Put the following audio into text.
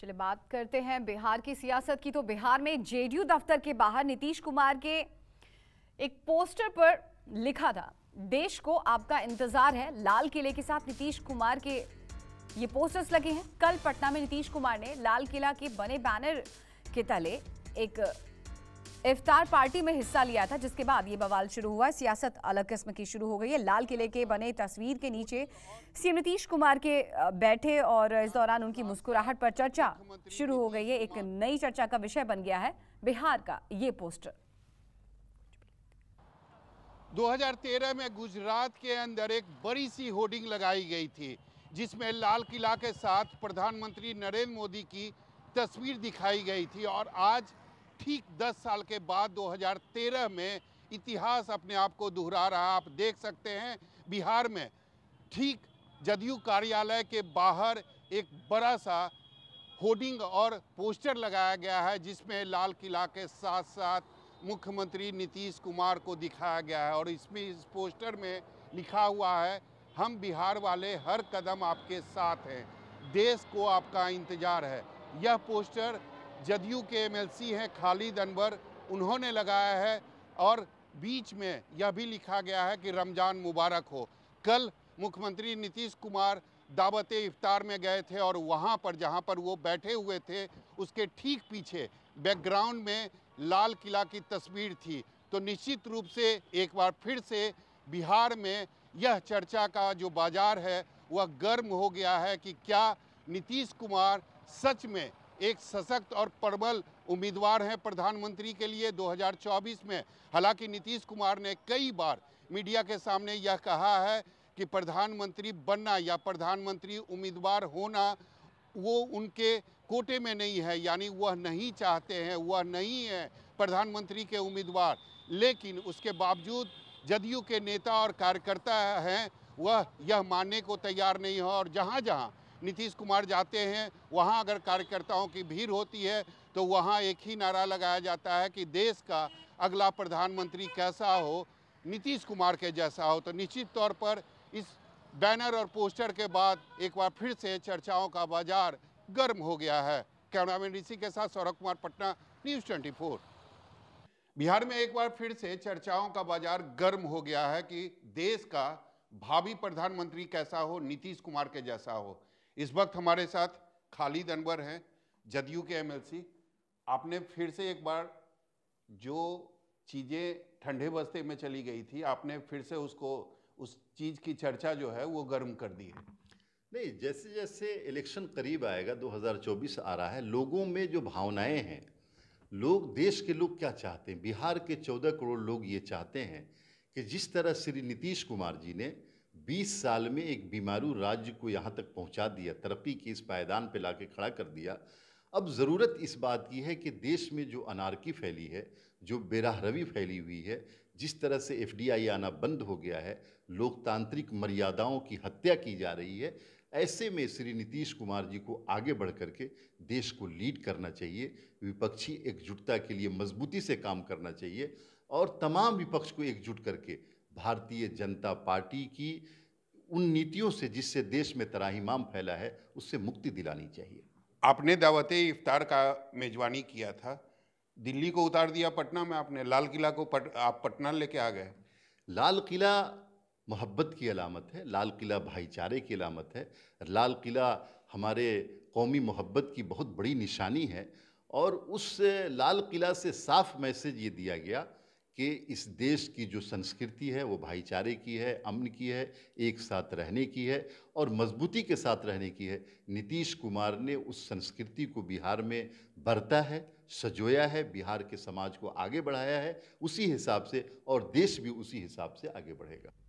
चलिए बात करते हैं बिहार की सियासत की तो बिहार में जेडीयू दफ्तर के बाहर नीतीश कुमार के एक पोस्टर पर लिखा था देश को आपका इंतजार है लाल किले के साथ नीतीश कुमार के ये पोस्टर्स लगे हैं कल पटना में नीतीश कुमार ने लाल किला के बने बैनर के तले एक इफ्तार पार्टी में हिस्सा लिया था जिसके बाद ये बवाल शुरू हुआ सियासत अलग किस्म की शुरू हो गई है लाल किले के बने तस्वीर के नीचे सीएम नीतीश कुमार के बैठे और इस दौरान उनकी मुस्कुराहट पर चर्चा शुरू हो गई है एक नई चर्चा का विषय बन गया है बिहार का ये पोस्टर 2013 में गुजरात के अंदर एक बड़ी सी होर्डिंग लगाई गई थी जिसमें लाल किला के साथ प्रधानमंत्री नरेंद्र मोदी की तस्वीर दिखाई गई थी और आज ठीक 10 साल के बाद 2013 में इतिहास अपने आप को दोहरा रहा आप देख सकते हैं बिहार में ठीक जदयू कार्यालय के बाहर एक बड़ा सा होर्डिंग और पोस्टर लगाया गया है जिसमें लाल किला के साथ साथ मुख्यमंत्री नीतीश कुमार को दिखाया गया है और इसमें इस पोस्टर में लिखा हुआ है हम बिहार वाले हर कदम आपके साथ हैं देश को आपका इंतज़ार है यह पोस्टर जदयू के एमएलसी हैं खालिद अनवर उन्होंने लगाया है और बीच में यह भी लिखा गया है कि रमज़ान मुबारक हो कल मुख्यमंत्री नीतीश कुमार दावत इफ्तार में गए थे और वहाँ पर जहाँ पर वो बैठे हुए थे उसके ठीक पीछे बैकग्राउंड में लाल किला की तस्वीर थी तो निश्चित रूप से एक बार फिर से बिहार में यह चर्चा का जो बाजार है वह गर्म हो गया है कि क्या नीतीश कुमार सच में एक सशक्त और प्रबल उम्मीदवार हैं प्रधानमंत्री के लिए 2024 में हालांकि नीतीश कुमार ने कई बार मीडिया के सामने यह कहा है कि प्रधानमंत्री बनना या प्रधानमंत्री उम्मीदवार होना वो उनके कोटे में नहीं है यानी वह नहीं चाहते हैं वह नहीं है प्रधानमंत्री के उम्मीदवार लेकिन उसके बावजूद जदयू के नेता और कार्यकर्ता हैं वह यह मानने को तैयार नहीं है और जहाँ जहाँ नीतीश कुमार जाते हैं वहाँ अगर कार्यकर्ताओं की भीड़ होती है तो वहाँ एक ही नारा लगाया जाता है कि देश का अगला प्रधानमंत्री कैसा हो नीतीश कुमार के जैसा हो तो निश्चित तौर पर इस बैनर और पोस्टर के बाद एक बार फिर से चर्चाओं का बाजार गर्म हो गया है कैमरामैन ऋषि के साथ सौरभ कुमार पटना न्यूज़ 24 बिहार में एक बार फिर से चर्चाओं का बाजार गर्म हो गया है कि देश का भावी प्रधानमंत्री कैसा हो नीतीश कुमार के जैसा हो इस वक्त हमारे साथ खालिद अनवर हैं जदयू के एमएलसी आपने फिर से एक बार जो चीज़ें ठंडे बस्ते में चली गई थी आपने फिर से उसको उस चीज़ की चर्चा जो है वो गर्म कर दी है नहीं जैसे जैसे इलेक्शन करीब आएगा 2024 आ रहा है लोगों में जो भावनाएं हैं लोग देश के लोग क्या चाहते हैं बिहार के 14 करोड़ लोग ये चाहते हैं कि जिस तरह श्री नीतीश कुमार जी ने 20 साल में एक बीमारू राज्य को यहाँ तक पहुँचा दिया तरक्की के इस पायदान पर ला खड़ा कर दिया अब ज़रूरत इस बात की है कि देश में जो अनारकी फैली है जो बेराहरवी फैली हुई है जिस तरह से एफडीआई आना बंद हो गया है लोकतांत्रिक मर्यादाओं की हत्या की जा रही है ऐसे में श्री नीतीश कुमार जी को आगे बढ़ करके देश को लीड करना चाहिए विपक्षी एकजुटता के लिए मजबूती से काम करना चाहिए और तमाम विपक्ष को एकजुट करके भारतीय जनता पार्टी की उन नीतियों से जिससे देश में तराहिमाम फैला है उससे मुक्ति दिलानी चाहिए आपने दावत इफ्तार का मेजबानी किया था दिल्ली को उतार दिया पटना में आपने लाल किला को पट, आप पटना लेके आ गए लाल किला मोहब्बत की अलामत है लाल किला भाईचारे की अलामत है लाल किला हमारे कौमी मोहब्बत की बहुत बड़ी निशानी है और उस लाल किला से साफ मैसेज ये दिया गया कि इस देश की जो संस्कृति है वो भाईचारे की है अमन की है एक साथ रहने की है और मजबूती के साथ रहने की है नीतीश कुमार ने उस संस्कृति को बिहार में बरता है सजोया है बिहार के समाज को आगे बढ़ाया है उसी हिसाब से और देश भी उसी हिसाब से आगे बढ़ेगा